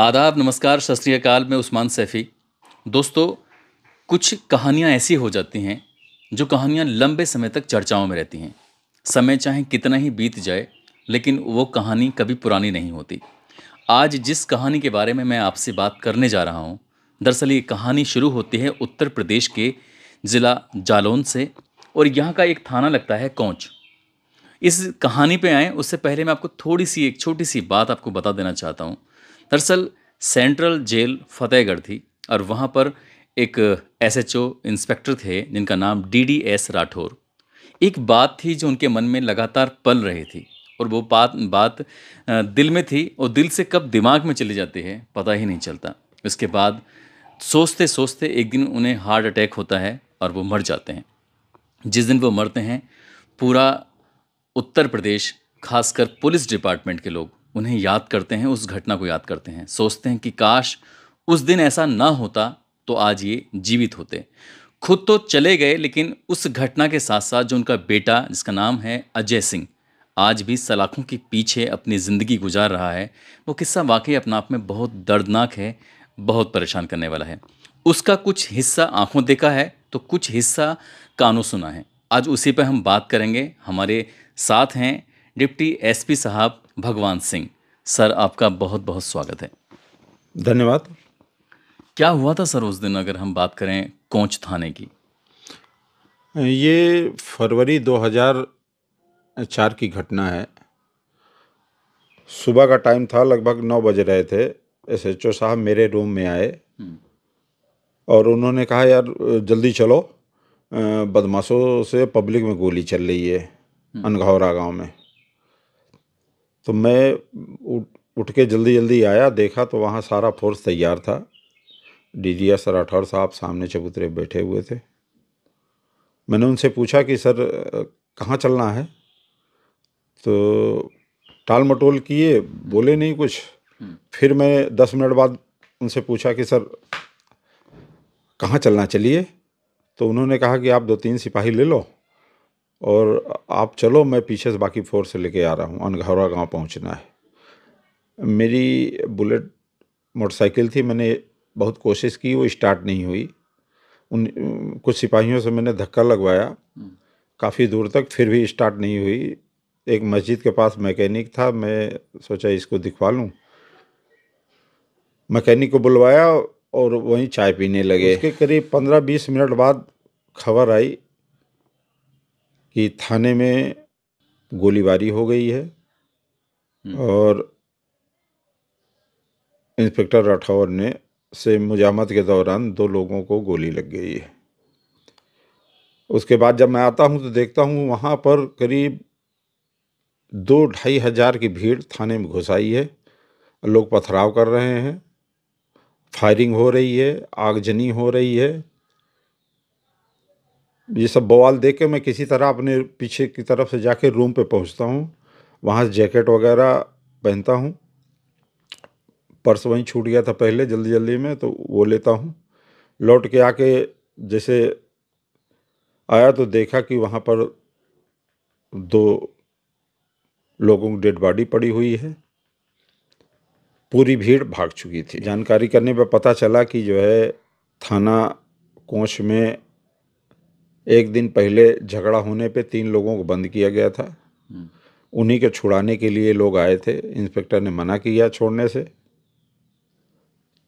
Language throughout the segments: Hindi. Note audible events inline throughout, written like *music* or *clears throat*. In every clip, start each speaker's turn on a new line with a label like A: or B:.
A: आदाब नमस्कार सत में उस्मान सैफ़ी दोस्तों कुछ कहानियाँ ऐसी हो जाती हैं जो कहानियाँ लंबे समय तक चर्चाओं में रहती हैं समय चाहे कितना ही बीत जाए लेकिन वो कहानी कभी पुरानी नहीं होती आज जिस कहानी के बारे में मैं आपसे बात करने जा रहा हूँ दरअसल ये कहानी शुरू होती है उत्तर प्रदेश के ज़िला जालौन से और यहाँ का एक थाना लगता है कौच इस कहानी पे आएँ उससे पहले मैं आपको थोड़ी सी एक छोटी सी बात आपको बता देना चाहता हूँ दरअसल सेंट्रल जेल फतेहगढ़ थी और वहाँ पर एक एसएचओ इंस्पेक्टर थे जिनका नाम डीडीएस राठौर एक बात थी जो उनके मन में लगातार पल रही थी और वो बात बात दिल में थी और दिल से कब दिमाग में चली जाती है पता ही नहीं चलता उसके बाद सोचते सोचते एक दिन उन्हें हार्ट अटैक होता है और वो मर जाते हैं जिस दिन वो मरते हैं पूरा उत्तर प्रदेश खासकर पुलिस डिपार्टमेंट के लोग उन्हें याद करते हैं उस घटना को याद करते हैं सोचते हैं कि काश उस दिन ऐसा ना होता तो आज ये जीवित होते खुद तो चले गए लेकिन उस घटना के साथ साथ जो उनका बेटा जिसका नाम है अजय सिंह आज भी सलाखों के पीछे अपनी ज़िंदगी गुजार रहा है वो किस्सा वाकई अपने आप में बहुत दर्दनाक है बहुत परेशान करने वाला है उसका कुछ हिस्सा आंखों देखा है तो कुछ हिस्सा कानों सुना है आज उसी पर हम बात करेंगे हमारे साथ हैं डिप्टी एसपी साहब भगवान सिंह सर आपका बहुत बहुत स्वागत है धन्यवाद क्या हुआ था सर उस दिन अगर हम बात
B: करें कोंच थाने की ये फरवरी 2004 की घटना है सुबह का टाइम था लगभग नौ बज रहे थे एस एच ओ साहब मेरे रूम में आए हम्म। और उन्होंने कहा यार जल्दी चलो बदमाशों से पब्लिक में गोली चल रही है हम्म। अनघौरा गांव में तो मैं उठ के जल्दी जल्दी आया देखा तो वहाँ सारा फोर्स तैयार था डी जी एस राठौर साहब सामने चबूतरे बैठे हुए थे मैंने उनसे पूछा कि सर कहाँ चलना है तो टाल मटोल किए बोले नहीं कुछ हम्म। फिर मैं दस मिनट बाद उनसे पूछा कि सर कहाँ चलना चलिए तो उन्होंने कहा कि आप दो तीन सिपाही ले लो और आप चलो मैं पीछे से बाकी फोर्स से लेके आ रहा हूँ अनघौरा गांव पहुँचना है मेरी बुलेट मोटरसाइकिल थी मैंने बहुत कोशिश की वो स्टार्ट नहीं हुई उन कुछ सिपाहियों से मैंने धक्का लगवाया हम्म। काफ़ी दूर तक फिर भी स्टार्ट नहीं हुई एक मस्जिद के पास मैकेनिक था मैं सोचा इसको दिखवा लूँ मैकेनिक को बुलवाया और वहीं चाय पीने लगे उसके करीब पंद्रह बीस मिनट बाद खबर आई कि थाने में गोलीबारी हो गई है हम्म। और इंस्पेक्टर राठौर ने से मुजामत के दौरान दो लोगों को गोली लग गई है उसके बाद जब मैं आता हूँ तो देखता हूँ वहाँ पर करीब दो ढाई हज़ार की भीड़ थाने में घुस आई है लोग पथराव कर रहे हैं फायरिंग हो रही है आगजनी हो रही है ये सब बवाल देख के मैं किसी तरह अपने पीछे की तरफ से जाके रूम पे पहुंचता हूँ वहाँ जैकेट वगैरह पहनता हूँ पर्स वहीं छूट गया था पहले जल्दी जल्दी में तो वो लेता हूँ लौट के आके जैसे आया तो देखा कि वहाँ पर दो लोगों की डेड बॉडी पड़ी हुई है पूरी भीड़ भाग चुकी थी जानकारी करने पर पता चला कि जो है थाना कोच में एक दिन पहले झगड़ा होने पे तीन लोगों को बंद किया गया था हम्म। उन्हीं के छुड़ाने के लिए लोग आए थे इंस्पेक्टर ने मना किया छोड़ने से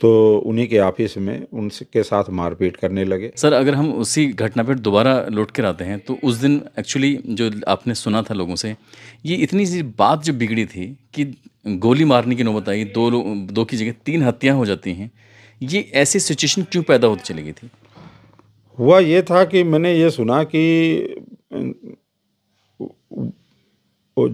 B: तो उन्हीं के ऑफिस में उनके साथ मारपीट करने लगे सर अगर
A: हम उसी घटना पर दोबारा लौट कर आते हैं तो उस दिन एक्चुअली जो आपने सुना था लोगों से ये इतनी सी बात जो बिगड़ी थी कि गोली मारने की नौबत आई दो दो की जगह तीन हत्याएं हो जाती हैं ये ऐसी सिचुएशन क्यों पैदा होती चली गई थी
B: हुआ ये था कि मैंने ये सुना कि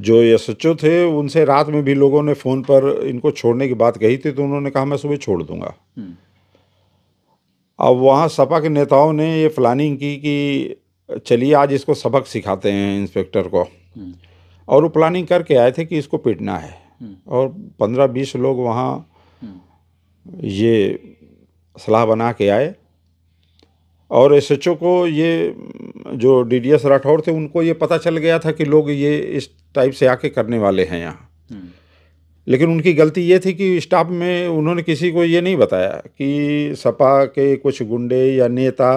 B: जो एस एच ओ थे उनसे रात में भी लोगों ने फ़ोन पर इनको छोड़ने की बात कही थी तो उन्होंने कहा मैं सुबह छोड़ दूंगा हम्म। अब वहाँ सपा के नेताओं ने ये प्लानिंग की कि चलिए आज इसको सबक सिखाते हैं इंस्पेक्टर को हम्म। और वो प्लानिंग करके आए थे कि इसको पीटना है हम्म। और पंद्रह बीस लोग वहाँ ये सलाह बना के आए और एस एच ओ को ये जो डी डी एस राठौर थे उनको ये पता चल गया था कि लोग ये इस टाइप से आके करने वाले हैं यहाँ हम्म। लेकिन उनकी गलती ये थी कि स्टाफ में उन्होंने किसी को ये नहीं बताया कि सपा के कुछ गुंडे या नेता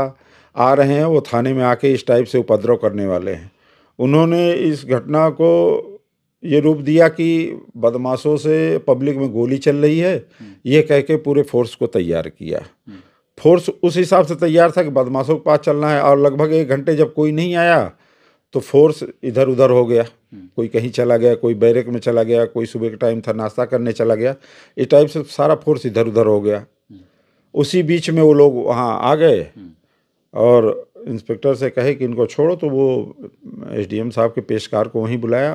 B: आ रहे हैं वो थाने में आके इस टाइप से उपद्रव करने वाले हैं उन्होंने इस घटना को ये रूप दिया कि बदमाशों से पब्लिक में गोली चल रही है हम्म। ये कह के पूरे फोर्स को तैयार किया हम्म। फोर्स उस हिसाब से तैयार था कि बदमाशों के पास चलना है और लगभग एक घंटे जब कोई नहीं आया तो फोर्स इधर उधर हो गया हम्म। कोई कहीं चला गया कोई बैरक में चला गया कोई सुबह के टाइम था नाश्ता करने चला गया इस टाइप से सारा फोर्स इधर उधर हो गया हम्म। उसी बीच में वो लोग वहाँ आ गए हम्म। और इंस्पेक्टर से कहे कि इनको छोड़ो तो वो एसडीएम साहब के पेशकार को वहीं बुलाया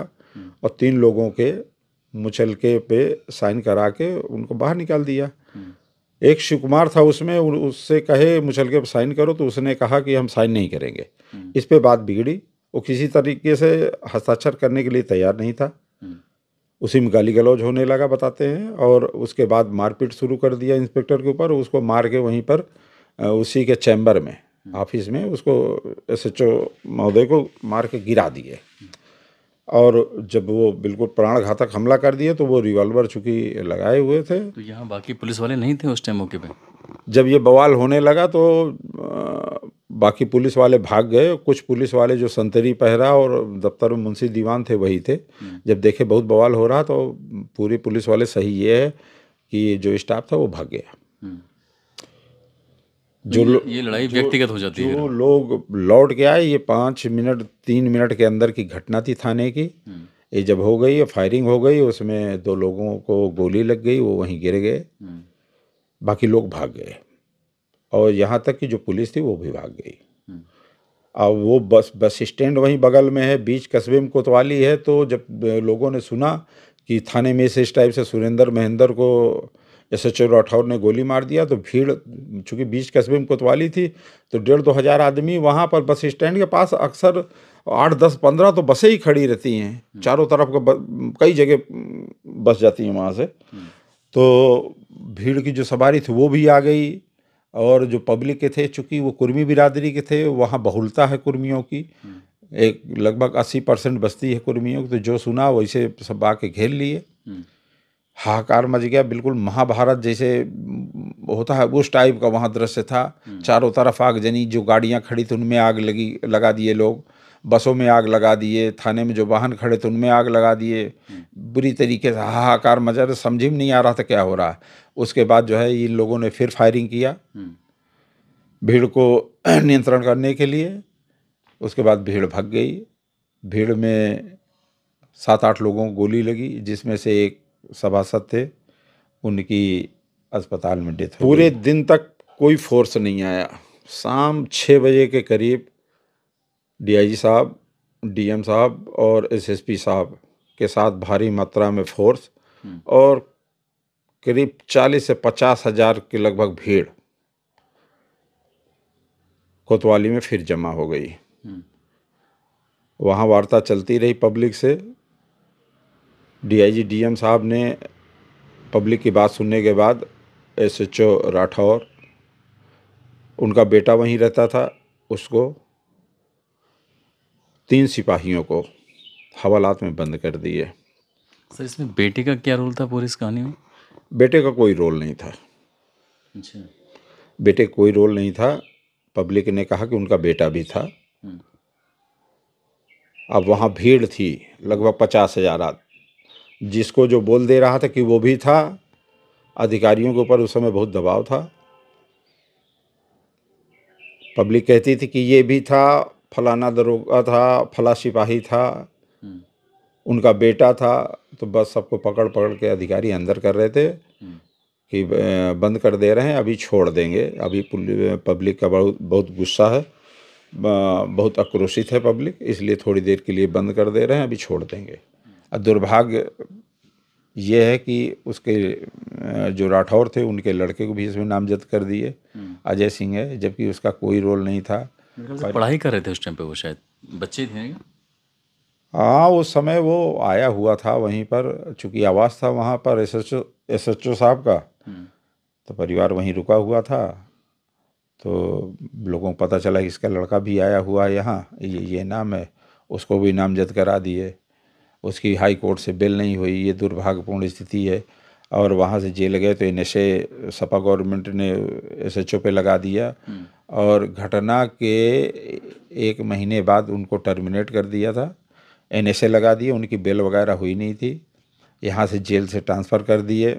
B: और तीन लोगों के मुचलके पे साइन करा के उनको बाहर निकाल दिया एक शिव कुमार था उसमें उससे कहे मुचल के साइन करो तो उसने कहा कि हम साइन नहीं करेंगे हम्म। इस पर बात बिगड़ी वो किसी तरीके से हस्ताक्षर करने के लिए तैयार नहीं था हम्म। उसी में गाली गलौज होने लगा बताते हैं और उसके बाद मारपीट शुरू कर दिया इंस्पेक्टर के ऊपर उसको मार के वहीं पर उसी के चैम्बर में हम्म। ऑफिस में उसको एस एच ओ महोदय को मार के गिरा दिए और जब वो बिल्कुल प्राण घातक हमला कर दिया तो वो रिवॉल्वर चूंकि लगाए हुए थे तो
A: यहाँ बाकी पुलिस वाले नहीं थे उस टाइम मौके पे
B: जब ये बवाल होने लगा तो बाकी पुलिस वाले भाग गए कुछ पुलिस वाले जो संतरी पहरा और दफ्तर में मुंशी दीवान थे वही थे हम्म। जब देखे बहुत बवाल हो रहा तो पूरे पुलिस वाले सही ये है कि जो स्टाफ था वो भाग गया हम्म। तो जो ये
A: लड़ाई व्यक्तिगत हो जाती है जो
B: लोग लौट के आए ये पाँच मिनट तीन मिनट के अंदर की घटना थी थाने की हम्म। ये जब हो गई फायरिंग हो गई उसमें दो लोगों को गोली लग गई वो वहीं गिर गए हम्म। बाकी लोग भाग गए और यहाँ तक कि जो पुलिस थी वो भी भाग गई हम्म। अब वो बस बस स्टैंड वहीं बगल में है बीच कस्बे में कोतवाली है तो जब लोगों ने सुना कि थाने में से इस टाइप से सुरेंद्र महेंद्र को एस एच राठौर ने गोली मार दिया तो भीड़ चूँकि बीच कस्बे में कोतवाली थी तो डेढ़ दो हज़ार आदमी वहाँ पर बस स्टैंड के पास अक्सर आठ दस पंद्रह तो बसें ही खड़ी रहती हैं हम्म। चारों तरफ का कई जगह बस जाती हैं वहाँ से हम्म। तो भीड़ की जो सवारी थी वो भी आ गई और जो पब्लिक के थे चूँकि वो कुर्मी बिरादरी के थे वहाँ बहुलता है कुर्मियों की हम्म। एक लगभग अस्सी परसेंट बस्ती है कुर्मियों की तो जो सुना वैसे सब आके घेर लिए हाहाकार मच गया बिल्कुल महाभारत जैसे होता है उस टाइप का वहाँ दृश्य था हम्म। चारों तरफ आग जनी जो गाड़ियाँ खड़ी थी उनमें आग लगी लगा दिए लोग बसों में आग लगा दिए थाने में जो वाहन खड़े थे उनमें आग लगा दिए हम्म। बुरी तरीके से हाहाकार मचा रहे समझ में नहीं आ रहा था क्या हो रहा है उसके बाद जो है इन लोगों ने फिर फायरिंग किया हम्म। भीड़ को *clears throat* नियंत्रण करने के लिए उसके बाद भीड़ भग गई भीड़ में सात आठ लोगों को गोली लगी जिसमें से एक सभासद थे उनकी अस्पताल में डेथ पूरे दिन तक कोई फोर्स नहीं आया शाम छः बजे के करीब डीआईजी साहब डीएम साहब और एसएसपी साहब के साथ भारी मात्रा में फोर्स हम्म। और करीब चालीस से पचास हज़ार के लगभग भीड़ कोतवाली में फिर जमा हो गई हम्म। वहाँ वार्ता चलती रही पब्लिक से डीआईजी डीएम साहब ने पब्लिक की बात सुनने के बाद एसएचओ राठौर उनका बेटा वहीं रहता था उसको तीन सिपाहियों को हवालात में बंद कर दिए सर इसमें बेटे का क्या रोल था पूरी इस कहानी में बेटे का कोई रोल नहीं था अच्छा बेटे का कोई रोल नहीं था पब्लिक ने कहा कि उनका बेटा भी था हम्म। अब वहाँ भीड़ थी लगभग पचास हजार आदमी जिसको जो बोल दे रहा था कि वो भी था अधिकारियों के ऊपर उस समय बहुत दबाव था पब्लिक कहती थी कि ये भी था फलाना दरोगा था फला सिपाही था हम्म। उनका बेटा था तो बस सबको पकड़ पकड़ के अधिकारी अंदर कर रहे थे हम्म। कि बंद कर दे रहे हैं अभी छोड़ देंगे अभी पब्लिक का बहुत बहुत गुस्सा है बहुत आक्रोशित है पब्लिक इसलिए थोड़ी देर के लिए बंद कर दे रहे हैं अभी छोड़ देंगे दुर्भाग्य ये है कि उसके जो राठौर थे उनके लड़के को भी इसमें नामजद कर दिए हम्म। अजय सिंह है जबकि उसका कोई रोल नहीं था
A: पर... पढ़ाई कर रहे थे उस टाइम पे वो शायद बच्चे थे
B: हाँ उस समय वो आया हुआ था वहीं पर चूंकि आवास था वहाँ पर S H O S H O साहब का हम्म। तो परिवार वहीं रुका हुआ था तो लोगों को पता चला कि इसका लड़का भी आया हुआ है यहाँ ये ये नाम है उसको भी नामजद करा दिए उसकी हाई कोर्ट से बेल नहीं हुई ये दुर्भाग्यपूर्ण स्थिति है और वहाँ से जेल गए तो ये नशे सपा गवर्नमेंट ने एस एच ओ पे लगा दिया हम्म। और घटना के एक महीने बाद उनको टर्मिनेट कर दिया था एन एस ए लगा दिए उनकी बेल वगैरह हुई नहीं थी यहाँ से जेल से ट्रांसफ़र कर दिए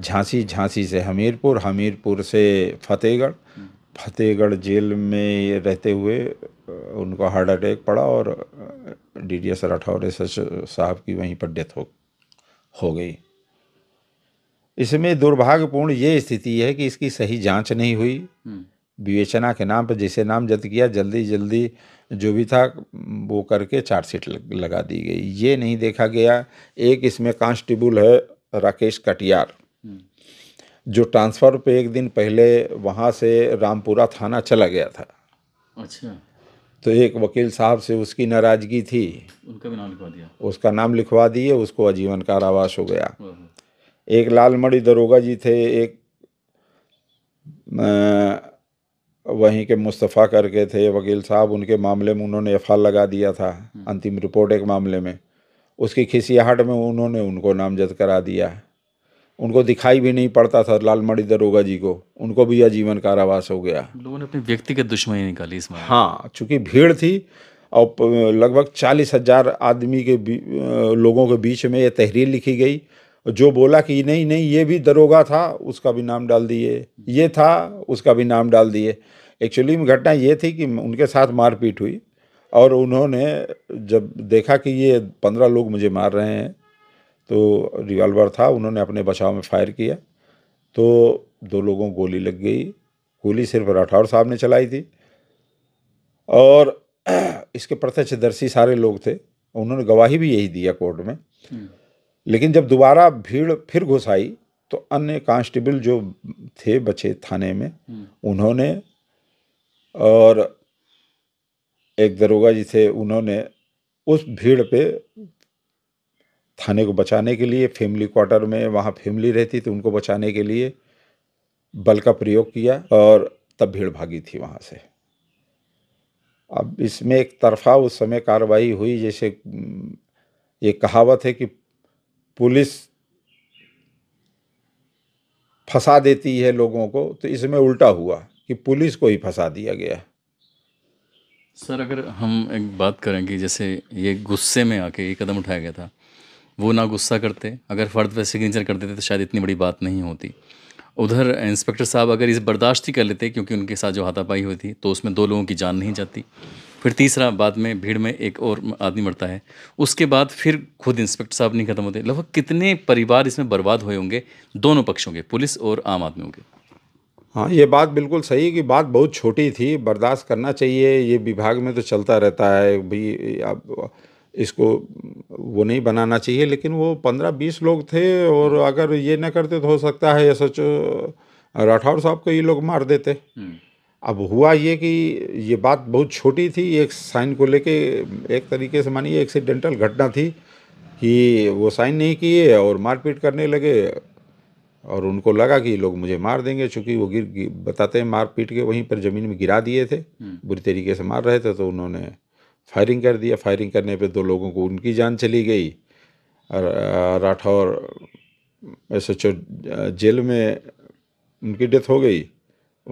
B: झांसी झांसी से हमीरपुर हमीरपुर से फतेहगढ़ हम्म। फतेहगढ़ जेल में रहते हुए उनको हार्ट अटैक पड़ा और D D S Rathore S साहब की वहीं पर डेथ हो हो गई इसमें दुर्भाग्यपूर्ण ये स्थिति है कि इसकी सही जांच नहीं हुई हम्म। विवेचना के नाम पर जिसे नाम जद किया जल्दी जल्दी जो भी था वो करके चार्जशीट लगा दी गई ये नहीं देखा गया एक इसमें कांस्टेबल है राकेश कटियार हम्म। जो ट्रांसफ़र पे एक दिन पहले वहाँ से रामपुरा थाना चला गया था अच्छा तो एक वकील साहब से उसकी नाराज़गी थी उनका भी नाम लिखवा दिया उसका नाम लिखवा दिए उसको आजीवन कारावास हो गया एक लालमणि दरोगा जी थे एक वहीं के मुस्तफ़ा करके थे वकील साहब उनके मामले में उन्होंने एफ लगा दिया था हम्म। अंतिम रिपोर्ट एक मामले में उसकी खिसियाहट में उन्होंने उनको नामजद करा दिया उनको दिखाई भी नहीं पड़ता था मणि दरोगा जी को उनको भी आजीवन कारावास हो गया
A: लोगों ने अपनी व्यक्तिगत दुश्मनी निकाली इसमें
B: हाँ चूंकि भीड़ थी और लगभग चालीस हजार आदमी के लोगों के बीच में ये तहरीर लिखी गई जो बोला कि नहीं नहीं ये भी दरोगा था उसका भी नाम डाल दिए ये था उसका भी नाम डाल दिए एक्चुअली में घटना ये थी कि उनके साथ मारपीट हुई और उन्होंने जब देखा कि ये पंद्रह लोग मुझे मार रहे हैं तो रिवाल्वर था उन्होंने अपने बचाव में फायर किया तो दो लोगों को गोली लग गई गोली सिर्फ राठौर साहब ने चलाई थी और *clears throat* इसके प्रत्यक्षदर्शी सारे लोग थे उन्होंने गवाही भी यही दिया कोर्ट में हम्म। लेकिन जब दोबारा भीड़ फिर घुस आई तो अन्य कांस्टेबल जो थे बचे थाने में हम्म। उन्होंने और एक दरोगा जी थे उन्होंने उस भीड़ पे थाने को बचाने के लिए फैमिली क्वार्टर में वहाँ फैमिली रहती थी उनको बचाने के लिए बल का प्रयोग किया और तब भीड़ भागी थी वहाँ से अब इसमें एक तरफा उस समय कार्रवाई हुई जैसे ये कहावत है कि पुलिस फंसा देती है लोगों को तो इसमें उल्टा हुआ कि पुलिस को ही फंसा दिया गया सर अगर
A: हम एक बात करें कि जैसे ये गुस्से में आके ये कदम उठाया गया था वो ना गुस्सा करते अगर फ़र्द पर सिग्नेचर कर देते तो शायद इतनी बड़ी बात नहीं होती उधर इंस्पेक्टर साहब अगर इस बर्दाश्त ही कर लेते क्योंकि उनके साथ जो हाथापाई हुई थी तो उसमें दो लोगों की जान नहीं जाती फिर तीसरा बाद में भीड़ में एक और आदमी मरता है उसके बाद फिर खुद इंस्पेक्टर साहब नहीं खत्म होते लगभग कितने परिवार इसमें बर्बाद हुए होंगे दोनों पक्षों के पुलिस और आम आदमियों के
B: हाँ ये बात बिल्कुल सही कि बात बहुत छोटी थी बर्दाश्त करना चाहिए ये विभाग में तो चलता रहता है भाई अब इसको वो नहीं बनाना चाहिए लेकिन वो पंद्रह बीस लोग थे और हम्म। अगर ये ना करते तो हो सकता है एस एच राठौर साहब को ये लोग मार देते हम्म। अब हुआ ये कि ये बात बहुत छोटी थी एक साइन को लेके एक तरीके से मानिए एक्सीडेंटल घटना थी कि वो साइन नहीं किए और मारपीट करने लगे और उनको लगा कि लोग मुझे मार देंगे चूँकि वो गिर बताते हैं मारपीट के वहीं पर ज़मीन में गिरा दिए थे हम्म। बुरी तरीके से मार रहे थे तो उन्होंने फायरिंग कर दिया फायरिंग करने पे दो लोगों को उनकी जान चली गई राठौर एस एच जेल में उनकी डेथ हो गई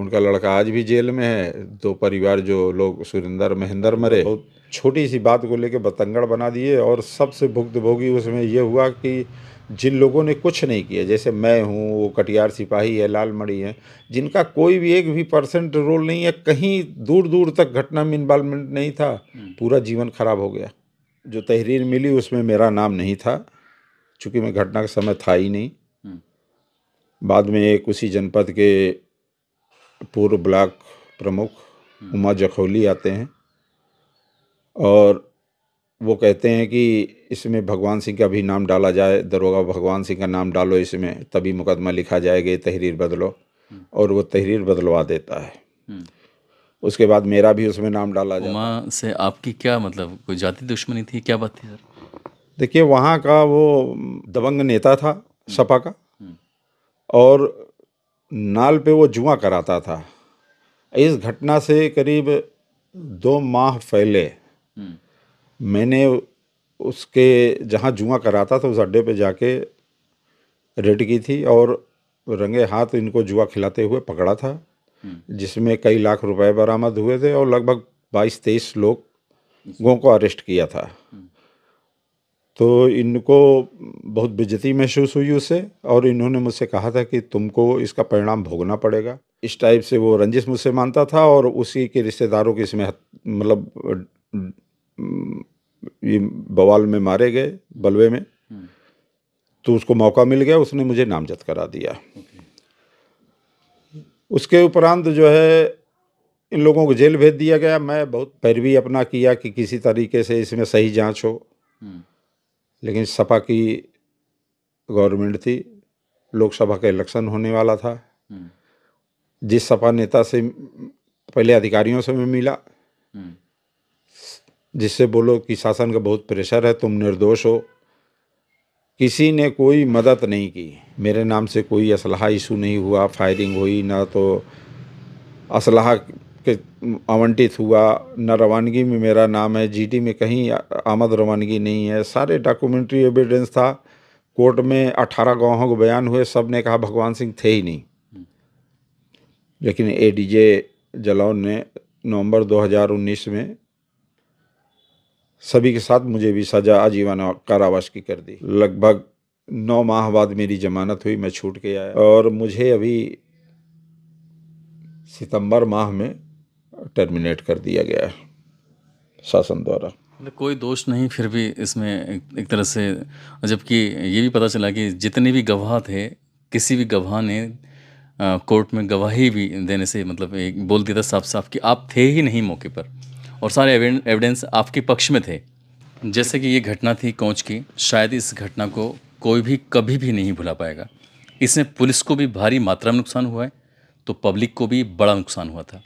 B: उनका लड़का आज भी जेल में है दो परिवार जो लोग सुरेंद्र महेंद्र मरे बहुत छोटी सी बात को लेकर बतंगड़ बना दिए और सबसे भुक्त भोगी उसमें यह हुआ कि जिन लोगों ने कुछ नहीं किया जैसे मैं हूँ वो कटियार सिपाही है लालमढ़ी है जिनका कोई भी एक भी परसेंट रोल नहीं है कहीं दूर दूर तक घटना में इन्वॉल्वमेंट नहीं था हम्म। पूरा जीवन खराब हो गया जो तहरीर मिली उसमें मेरा नाम नहीं था चूँकि मैं घटना का समय था ही नहीं हम्म। बाद में एक उसी जनपद के पूर्व ब्लॉक प्रमुख हम्म। उमा जखौली आते हैं और वो कहते हैं कि इसमें भगवान सिंह का भी नाम डाला जाए दरोगा भगवान सिंह का नाम डालो इसमें तभी मुकदमा लिखा जाएगा तहरीर बदलो हम्म। और वो तहरीर बदलवा देता है हम्म। उसके बाद मेरा भी उसमें नाम डाला
A: जाए माँ से आपकी क्या मतलब कोई जाति दुश्मनी थी क्या बात थी सर
B: देखिए वहाँ का वो दबंग नेता था हम्म। सपा का और नाल पे वो जुआ कराता था इस घटना से करीब दो माह पहले मैंने उसके जहाँ जुआ कराता था उस अड्डे पे जाके रेड की थी और रंगे हाथ इनको जुआ खिलाते हुए पकड़ा था हम्म। जिसमें कई लाख रुपए बरामद हुए थे और लगभग बाईस तेईस लोगों को अरेस्ट किया था हम्म। तो इनको बहुत बेजती महसूस हुई उससे और इन्होंने मुझसे कहा था कि तुमको इसका परिणाम भोगना पड़ेगा इस टाइप से वो रंजिश मुझसे मानता था और उसी के रिश्तेदारों की इसमें मतलब ये बवाल में मारे गए बलवे में तो उसको मौका मिल गया उसने मुझे नामजद करा दिया उसके उपरांत जो है इन लोगों को जेल भेज दिया गया मैं बहुत पैरवी अपना किया कि किसी तरीके से इसमें सही जांच हो लेकिन सपा की गवर्नमेंट थी लोकसभा का इलेक्शन होने वाला था जिस सपा नेता से पहले अधिकारियों से मैं मिला जिससे बोलो कि शासन का बहुत प्रेशर है तुम निर्दोष हो किसी ने कोई मदद नहीं की मेरे नाम से कोई असलाहा इशू नहीं हुआ फायरिंग हुई ना तो असलाह के आवंटित हुआ न रवानगी में मेरा नाम है जीडी में कहीं आमद रवानगी नहीं है सारे डॉक्यूमेंट्री एविडेंस था कोर्ट में अठारह गवाहों को बयान हुए सब ने कहा भगवान सिंह थे ही नहीं लेकिन एडीजे जलौन ने नवंबर 2019 में सभी के साथ मुझे भी सजा आजीवन कारावास की कर दी लगभग नौ माह बाद मेरी जमानत हुई मैं छूट के आया और मुझे अभी सितंबर माह में टर्मिनेट कर दिया गया है शासन द्वारा
A: कोई दोष नहीं फिर भी इसमें एक तरह से जबकि ये भी पता चला कि जितने भी गवाह थे किसी भी गवाह ने कोर्ट में गवाही भी देने से मतलब एक बोल दिया था साफ साफ कि आप थे ही नहीं मौके पर और सारे एविडेंस आपके पक्ष में थे जैसे कि ये घटना थी कोच की शायद इस घटना को कोई भी कभी भी नहीं भुला पाएगा इसमें पुलिस को भी भारी मात्रा में नुकसान हुआ है तो पब्लिक को भी बड़ा नुकसान हुआ था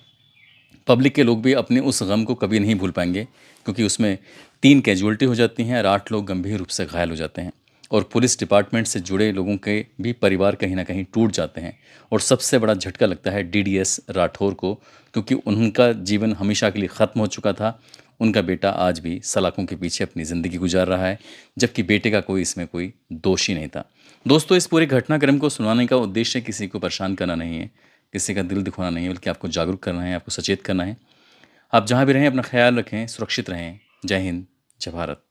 A: पब्लिक के लोग भी अपने उस गम को कभी नहीं भूल पाएंगे क्योंकि उसमें तीन कैजुअल्टी हो जाती हैं और आठ लोग गंभीर रूप से घायल हो जाते हैं और पुलिस डिपार्टमेंट से जुड़े लोगों के भी परिवार कहीं ना कहीं टूट जाते हैं और सबसे बड़ा झटका लगता है डीडीएस राठौर को क्योंकि उनका जीवन हमेशा के लिए ख़त्म हो चुका था उनका बेटा आज भी सलाखों के पीछे अपनी ज़िंदगी गुजार रहा है जबकि बेटे का कोई इसमें कोई दोषी नहीं था दोस्तों इस पूरे घटनाक्रम को सुनाने का उद्देश्य किसी को परेशान करना नहीं है किसी का दिल दिखाना नहीं है बल्कि आपको जागरूक करना है आपको सचेत करना है आप जहाँ भी रहें अपना ख्याल रखें सुरक्षित रहें जय हिंद जय भारत